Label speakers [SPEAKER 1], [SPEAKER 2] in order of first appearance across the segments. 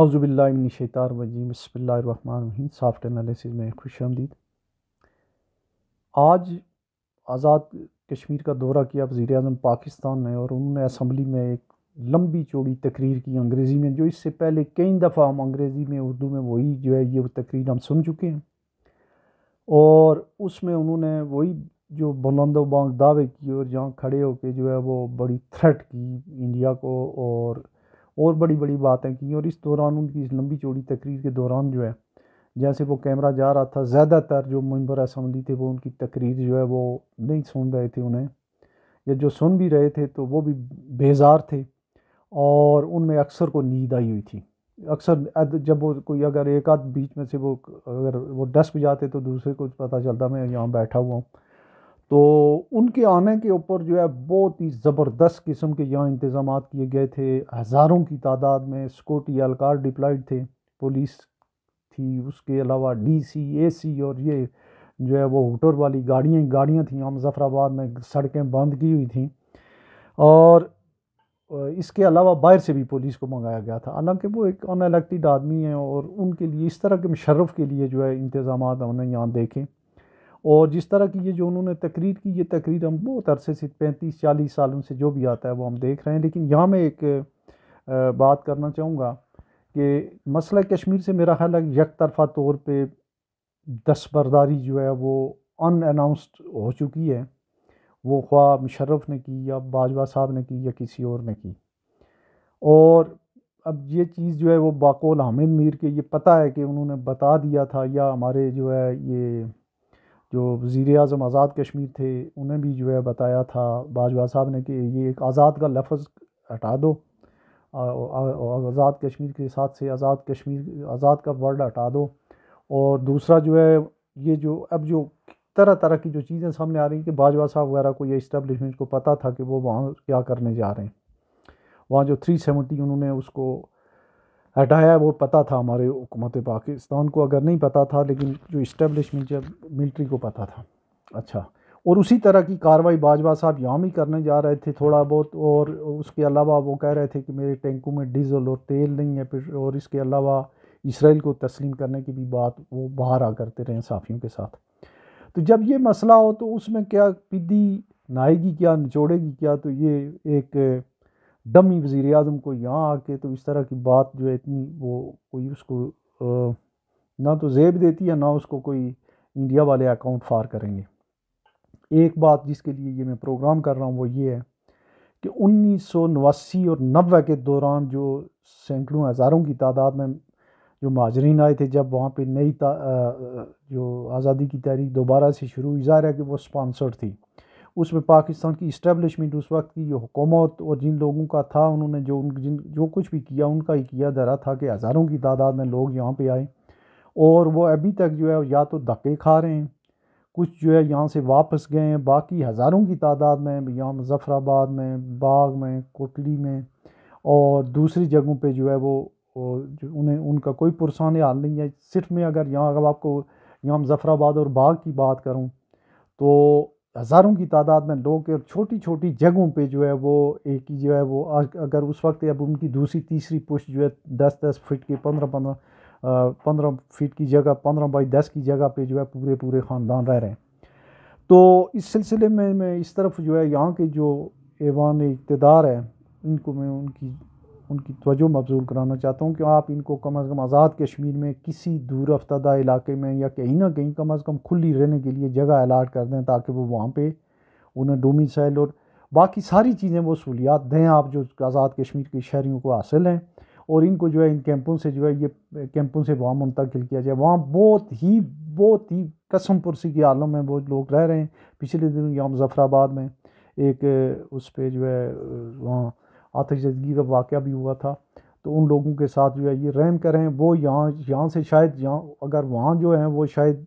[SPEAKER 1] अवज़ुबिल्लाशैतारजीम बसमीम software analysis में खुश आमदीद आज आज़ाद कश्मीर का दौरा किया वज़ी अजम पाकिस्तान ने और उन्होंने असम्बली में एक लंबी चौड़ी तकरीर की अंग्रेज़ी में जो इससे पहले कई दफ़ा हम अंग्रेज़ी में उर्दू में वही जो है ये तकरीर हम सुन चुके हैं और उसमें उन्होंने वही जो बुलंद बांग दावे किए और जहाँ खड़े होकर जो है वो बड़ी थ्रेट की इंडिया को और और बड़ी बड़ी बातें की और इस दौरान उनकी इस लंबी चौड़ी तकरीर के दौरान जो है जैसे वो कैमरा जा रहा था ज़्यादातर जो मंबर असम्बली थे वो उनकी तकरीर जो है वो नहीं सुन रहे थे उन्हें या जो सुन भी रहे थे तो वो भी बेजार थे और उनमें अक्सर को नींद आई हुई थी अक्सर जब वो कोई अगर एक आध बीच में से वो अगर वो डस्क भी जाते तो दूसरे को पता चलता मैं यहाँ बैठा हुआ हूँ तो उनके आने के ऊपर जो है बहुत ही ज़बरदस्त किस्म के यहाँ इंतज़ाम किए गए थे हज़ारों की तादाद में सिक्योरिटी एहलकार डिप्लॉयड थे पुलिस थी उसके अलावा डीसी एसी और ये जो है वो होटर वाली गाड़ियाँ गाड़ियाँ थी हम मुजफ्फराबाद में सड़कें बंद की हुई थी और इसके अलावा बाहर से भी पुलिस को मंगाया गया था हालांकि वो एक अनएलेक्टेड आदमी हैं और उनके लिए इस तरह के मुशर्रफ के लिए जो है इंतज़ाम हमने यहाँ देखे और जिस तरह की ये जो उन्होंने तकरीर की ये तकरीर हम बहुत अरसे से पैंतीस चालीस सालों से जो भी आता है वो हम देख रहे हैं लेकिन यहाँ मैं एक बात करना चाहूँगा कि मसला कश्मीर से मेरा ख्याल है यक तरफा तौर पर दस्तबरदारी जो है वो अनअनाउंसड हो चुकी है वो ख्वा मुशर्रफ ने की या बाजवा साहब ने की या किसी और ने की और अब ये चीज़ जो है वो बाकोल हामिद मीर के ये पता है कि उन्होंने बता दिया था या हमारे जो है ये जो वज़ी अजम आज़ाद कश्मीर थे उन्हें भी जो है बताया था बाजवा साहब ने कि ये एक आज़ाद का लफज हटा दो आज़ाद कश्मीर के साथ से आज़ाद कश्मीर आज़ाद का वर्ड हटा दो और दूसरा जो है ये जो अब जो तरह तरह की जो चीज़ें सामने आ रही हैं कि बाजवा साहब वगैरह को ये इस्टबलिशमेंट को पता था कि वो वहाँ क्या करने जा रहे हैं वहाँ जो थ्री सेवेंटी उन्होंने उसको हटाया वो पता था हमारे हुकूमत पाकिस्तान को अगर नहीं पता था लेकिन जो इस्टेब्लिशमेंट मिल्ट्री को पता था अच्छा और उसी तरह की कार्रवाई बाजवा साहब यहाँ भी करने जा रहे थे थोड़ा बहुत और उसके अलावा वो कह रहे थे कि मेरे टैंकों में डीजल और तेल नहीं है फिर और इसके अलावा इसराइल को तस्लीम करने की भी बात वो बाहर आ करते रहे साफ़ियों के साथ तो जब ये मसला हो तो उसमें क्या पिदी नाएगी क्या निचोड़ेगी क्या तो ये एक डमी वज़ी अजम को यहाँ आके तो इस तरह की बात जो है इतनी वो कोई उसको आ, ना तो जेब देती है ना उसको कोई इंडिया वाले अकाउंट फार करेंगे एक बात जिसके लिए ये मैं प्रोग्राम कर रहा हूँ वो ये है कि उन्नीस और नबे के दौरान जो सैकड़ों हज़ारों की तादाद में जो माजरीन आए थे जब वहाँ पे नई जो आज़ादी की तहरीक दोबारा से शुरू हुई जा रहा है कि वो स्पॉन्सर्ड थी उसमें पाकिस्तान की इस्टेबलिशमेंट उस वक्त की जो हुकूमत और जिन लोगों का था उन्होंने जो उन जिन जो कुछ भी किया उनका ही किया धरा था कि हज़ारों की तादाद में लोग यहाँ पर आए और वो अभी तक जो है या तो धक्के खा रहे हैं कुछ जो है यहाँ से वापस गए हैं बाकी हज़ारों की तादाद में यहाँ मुजफ़राबाद में बाग में कोटली में और दूसरी जगहों पर जो है वो जो उन्हें उनका कोई पुरसान हाल नहीं है सिर्फ मैं अगर यहाँ अगर आपको यहाँ मुजफ़राबाद और बाग की बात करूँ तो हज़ारों की तादाद में लोग और छोटी छोटी जगहों पे जो है वो एक ही जो है वो अगर उस वक्त अब उनकी दूसरी तीसरी पुश जो है दस दस फिट की पंद्रह पंद्रह पंद्रह फीट की जगह पंद्रह बाई दस की जगह पे जो है पूरे पूरे ख़ानदान रह रहे हैं तो इस सिलसिले में मैं इस तरफ जो है यहाँ के जो एवान इकतदार है इनको मैं उनकी उनकी तवज्जो मबजूल कराना चाहता हूँ कि आप इनको कम अज़ कम आज़ाद कश्मीर में किसी दूर अफ्तदा इलाके में या कहीं ना कहीं कम अज़ कम खुली रहने के लिए जगह अलाट कर दें ताकि वो वहाँ पर उन्हें डोमिसाइल और बाकी सारी चीज़ें वो सहूलियात दें आप जो आज़ाद कश्मीर के शहरीों को हासिल हैं और इनको जो है इन कैंपों से जो है ये कैंपों से वहाँ मुंतकिल किया जाए वहाँ बहुत ही बहुत ही कसम पुरसी के आलम में वो लोग रह रहे हैं पिछले दिनों यहाँ मुजफ़राबाद में एक उस पर जो है वहाँ आतिशदगी का वाक़ भी हुआ था तो उन लोगों के साथ जो है ये रहम करें वो यहाँ यहाँ से शायद यहाँ अगर वहाँ जो हैं वो शायद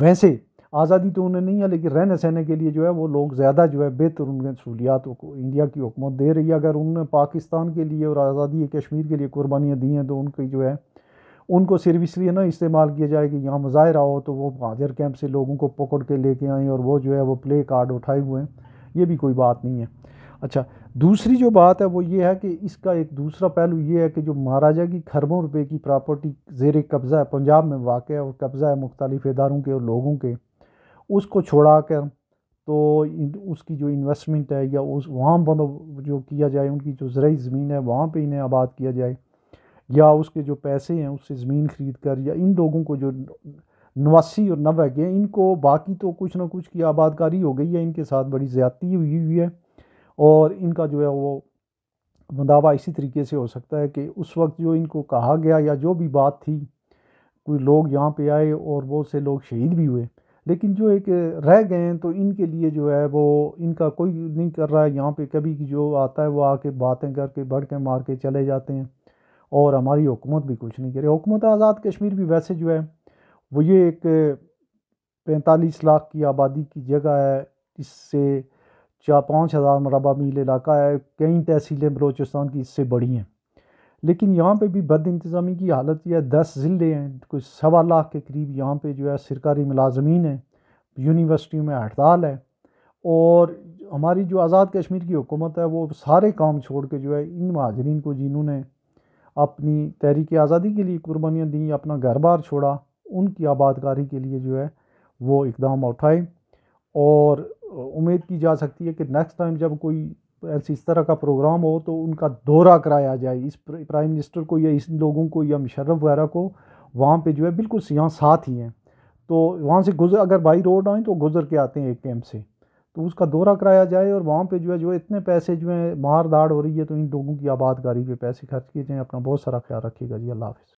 [SPEAKER 1] वैसे आज़ादी तो उन्हें नहीं है लेकिन रहने सहने के लिए जो है वो लोग ज़्यादा जो है बेहतर उनके सहूलियात इंडिया की हुकूमत दे रही है अगर उन्होंने पाकिस्तान के लिए और आज़ादी कश्मीर के लिए कुर्बानियाँ दी हैं तो उनकी जो है उनको सिर्फ इसलिए ना इस्तेमाल किया जाए कि यहाँ मुजाहरा हो तो वो हाजिर कैंप से लोगों को पकड़ के लेके आएँ और वो जो है वो प्ले कार्ड उठाए हुए हैं ये भी कोई बात नहीं है अच्छा दूसरी जो बात है वो ये है कि इसका एक दूसरा पहलू ये है कि जो महाराजा की खरबों रुपए की प्रॉपर्टी जेर कब्ज़ा है पंजाब में वाक़ है और कब्ज़ा है मुख्तलिफ इदारों के और लोगों के उसको छोड़ा कर तो उसकी जो इन्वेस्टमेंट है या उस वहाँ बंद तो जो किया जाए उनकी जो ज़रूरी ज़मीन है वहाँ पर इन्हें आबाद किया जाए या उसके जो पैसे हैं उससे ज़मीन ख़रीद कर या इन लोगों को जो नवासी और नवे गए इनको बाकी तो कुछ ना कुछ की आबादकारी हो गई है इनके साथ बड़ी ज़्यादती हुई हुई है और इनका जो है वो मुदावा इसी तरीके से हो सकता है कि उस वक्त जो इनको कहा गया या जो भी बात थी कोई लोग यहाँ पे आए और बहुत से लोग शहीद भी हुए लेकिन जो एक रह गए हैं तो इनके लिए जो है वो इनका कोई नहीं कर रहा है यहाँ पे कभी जो आता है वो आके बातें करके बढ़ के मार के चले जाते हैं और हमारी हुकूमत भी कुछ नहीं रही हुकूमत आज़ाद कश्मीर भी वैसे जो है वो ये एक पैंतालीस लाख की आबादी की जगह है इससे चार पाँच हज़ार मरबा मील इलाका है कई तहसीलें बलोचिस्तान की इससे बड़ी हैं लेकिन यहाँ पे भी बद इंतज़ामी की हालत यह दस ज़िले हैं कुछ सवा लाख के करीब यहाँ पे जो है सरकारी मुलाजमीन हैं यूनिवर्सिटियों में हड़ताल है और हमारी जो आज़ाद कश्मीर की हुकूमत है वो सारे काम छोड़ के जो है इन महाजरीन को जिन्होंने अपनी तहरीक आज़ादी के लिए कुर्बानियाँ दी अपना घर बार छोड़ा उनकी आबादकारी के लिए जो है वो इकदाम उठाए और उम्मीद की जा सकती है कि नेक्स्ट टाइम जब कोई ऐसी इस तरह का प्रोग्राम हो तो उनका दौरा कराया जाए इस प्राइम मिनिस्टर को या इस लोगों को या मुशर्रफ वगैरह को वहाँ पे जो है बिल्कुल यहाँ साथ ही हैं तो वहाँ से गुजर अगर बाई रोड आएँ तो गुजर के आते हैं एक कैम्प से तो उसका दौरा कराया जाए और वहाँ पे जो है जो इतने पैसे जो है मार दाड़ हो रही है तो इन लोगों की आबादगारी पे पैसे खर्च किए जाएँ अपना बहुत सारा ख्याल रखिएगा जी अल्लाह हाफ़